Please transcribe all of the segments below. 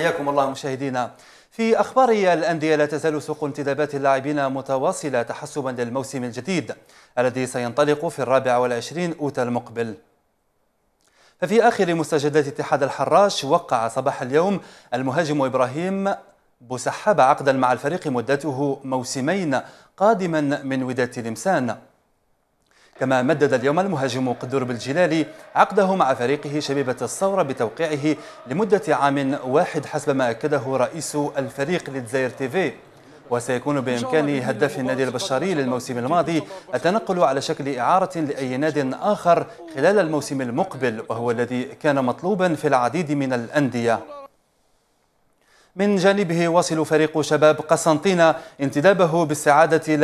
حياكم الله مشاهدينا في اخبار الانديه لا تزال سوق انتدابات اللاعبين متواصله تحسبا للموسم الجديد الذي سينطلق في الرابع والعشرين اوتا المقبل ففي اخر مستجدات اتحاد الحراش وقع صباح اليوم المهاجم ابراهيم بوسحاب عقدا مع الفريق مدته موسمين قادما من وداد تلمسان كما مدد اليوم المهاجم قدور بالجلالي عقده مع فريقه شبيبة الثورة بتوقيعه لمدة عام واحد حسب ما أكده رئيس الفريق تي تيفي وسيكون بإمكان هداف النادي البشاري للموسم الماضي التنقل على شكل إعارة لأي ناد آخر خلال الموسم المقبل وهو الذي كان مطلوبا في العديد من الأندية من جانبه وصل فريق شباب قسنطينة انتدابه باستعادة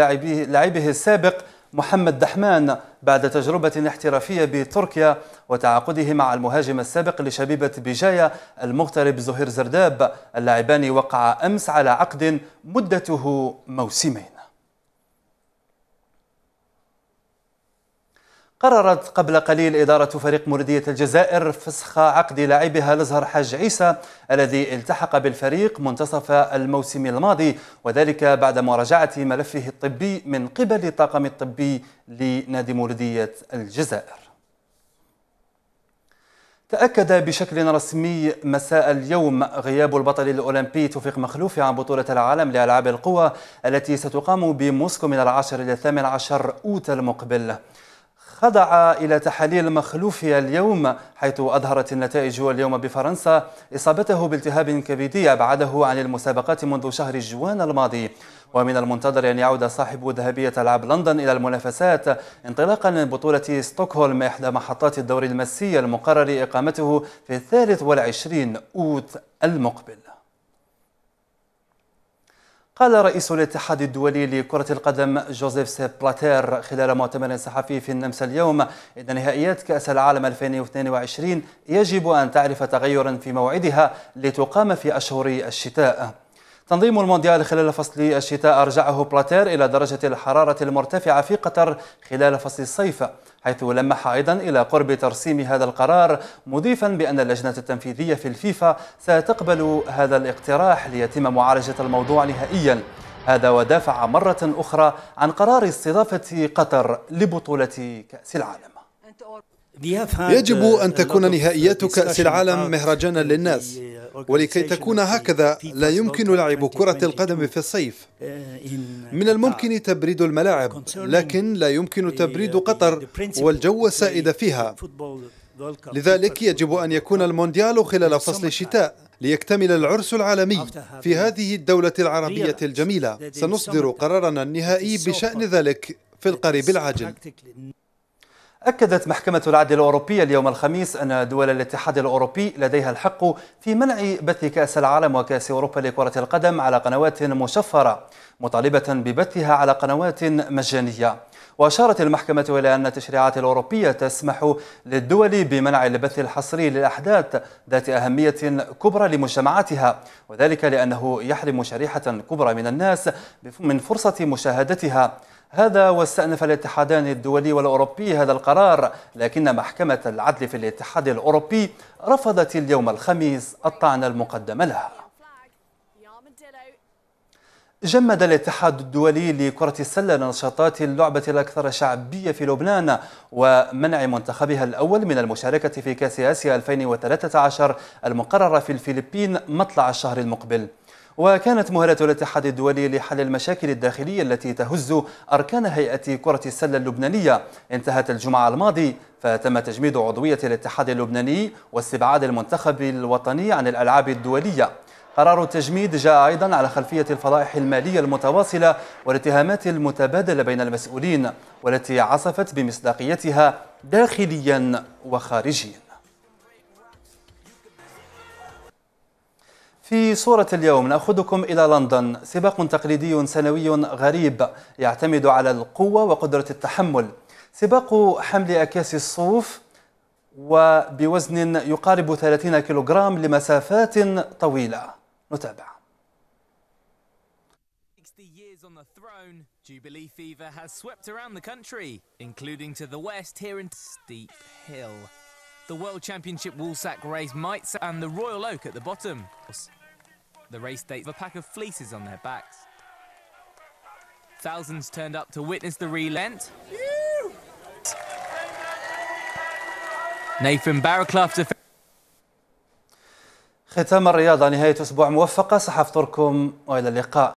لاعبه السابق محمد دحمان بعد تجربة احترافية بتركيا وتعاقده مع المهاجم السابق لشبيبة بجاية المغترب زهير زرداب اللاعبان وقعا أمس على عقد مدته موسمين قررت قبل قليل إدارة فريق مولودية الجزائر فسخ عقد لاعبها الأزهر حاج عيسى الذي التحق بالفريق منتصف الموسم الماضي وذلك بعد مراجعة ملفه الطبي من قبل الطاقم الطبي لنادي مولودية الجزائر تأكد بشكل رسمي مساء اليوم غياب البطل الأولمبي توفيق مخلوف عن بطولة العالم لألعاب القوى التي ستقام بموسكو من العاشر إلى الثامن عشر أوت المقبل خضع إلى تحاليل مخلوفها اليوم حيث أظهرت النتائج اليوم بفرنسا إصابته بالتهاب كبدي أبعده عن المسابقات منذ شهر جوان الماضي ومن المنتظر أن يعود صاحب ذهبية ألعاب لندن إلى المنافسات انطلاقا من بطولة ستوكهولم إحدى محطات الدوري المسي المقرر إقامته في الثالث والعشرين أوت المقبل قال رئيس الاتحاد الدولي لكرة القدم جوزيف سيب بلاتير خلال مؤتمر صحفي في النمسا اليوم إن نهائيات كأس العالم 2022 يجب أن تعرف تغيرا في موعدها لتقام في أشهر الشتاء تنظيم المونديال خلال فصل الشتاء أرجعه بلاتير إلى درجة الحرارة المرتفعة في قطر خلال فصل الصيف حيث لمح أيضا إلى قرب ترسيم هذا القرار مضيفا بأن اللجنة التنفيذية في الفيفا ستقبل هذا الاقتراح ليتم معالجة الموضوع نهائيا هذا ودافع مرة أخرى عن قرار استضافة قطر لبطولة كأس العالم يجب uh, أن تكون نهائيات كأس العالم مهرجانا للناس ولكي تكون هكذا لا يمكن لعب كرة القدم في الصيف uh, uh, من الممكن تبريد الملاعب لكن لا يمكن تبريد قطر والجو السائد فيها لذلك يجب أن يكون المونديال خلال فصل الشتاء ليكتمل العرس العالمي في هذه الدولة العربية الجميلة سنصدر قرارنا النهائي بشأن ذلك في القريب العاجل أكدت محكمة العدل الأوروبية اليوم الخميس أن دول الاتحاد الأوروبي لديها الحق في منع بث كأس العالم وكأس أوروبا لكرة القدم على قنوات مشفرة مطالبة ببثها على قنوات مجانية وأشارت المحكمة إلى أن التشريعات الأوروبية تسمح للدول بمنع البث الحصري للأحداث ذات أهمية كبرى لمجتمعاتها وذلك لأنه يحرم شريحة كبرى من الناس من فرصة مشاهدتها هذا واستأنف الاتحادان الدولي والأوروبي هذا القرار لكن محكمة العدل في الاتحاد الأوروبي رفضت اليوم الخميس الطعن المقدم لها جمد الاتحاد الدولي لكرة السلة نشاطات اللعبة الأكثر شعبية في لبنان ومنع منتخبها الأول من المشاركة في كأس آسيا 2013 المقررة في الفلبين مطلع الشهر المقبل وكانت مهلة الاتحاد الدولي لحل المشاكل الداخلية التي تهز أركان هيئة كرة السلة اللبنانية انتهت الجمعة الماضي فتم تجميد عضوية الاتحاد اللبناني واستبعاد المنتخب الوطني عن الألعاب الدولية قرار التجميد جاء أيضا على خلفية الفضائح المالية المتواصلة والاتهامات المتبادلة بين المسؤولين والتي عصفت بمصداقيتها داخليا وخارجيا في صورة اليوم نأخذكم إلى لندن سباق تقليدي سنوي غريب يعتمد على القوة وقدرة التحمل سباق حمل أكياس الصوف وبوزن يقارب 30 كيلوغرام لمسافات طويلة نتابع Jubilee fever has swept around the country, including to the west here in Steep Hill. the World Championship Woolsack race might and the Royal Oak at the bottom. The race dates a pack of fleeces on their backs. Thousands turned up to witness the relent. Nathan Barraclough ختام الرياضة نهاية أسبوع موفقة صحافتركم وإلى اللقاء